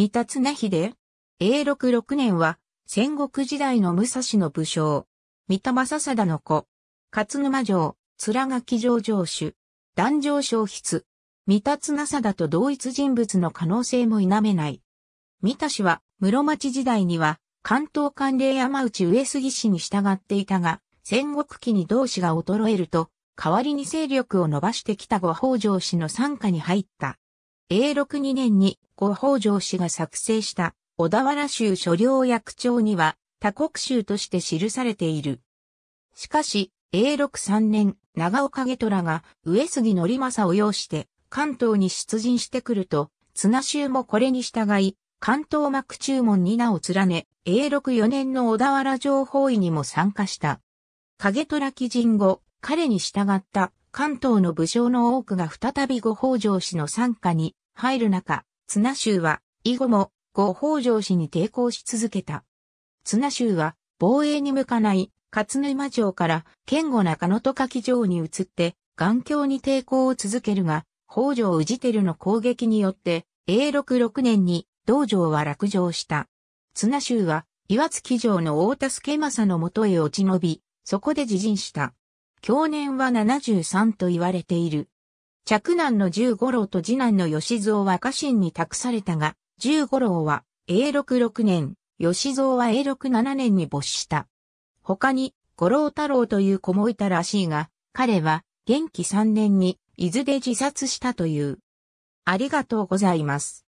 三田綱秀永禄6年は、戦国時代の武蔵の武将、三田正貞の子、勝沼城、貫垣城城主、壇上消失、三田綱貞と同一人物の可能性も否めない。三田氏は、室町時代には、関東官令山内上杉氏に従っていたが、戦国期に同氏が衰えると、代わりに勢力を伸ばしてきた後北条氏の参加に入った。永禄2年にご北条氏が作成した小田原州所領役長には他国州として記されている。しかし、永禄3年、長岡家虎が上杉則政を要して関東に出陣してくると、綱州もこれに従い、関東幕注文に名を連ね、永禄4年の小田原城包囲にも参加した。影虎基人後、彼に従った関東の武将の多くが再び五北条氏の参加に入る中、綱州は以後も後北条氏に抵抗し続けた。綱州は防衛に向かない勝沼城から堅固な野と垣城に移って頑強に抵抗を続けるが、北条氏照の攻撃によって永禄6年に道場は落城した。綱州は岩月城の大田助政のもとへ落ち延び、そこで自陣した。去年は73と言われている。嫡男の十五郎と次男の吉蔵は家臣に託されたが、十五郎は永禄六年、吉蔵は永禄七年に没した。他に、五郎太郎という子もいたらしいが、彼は、元気三年に、伊豆で自殺したという。ありがとうございます。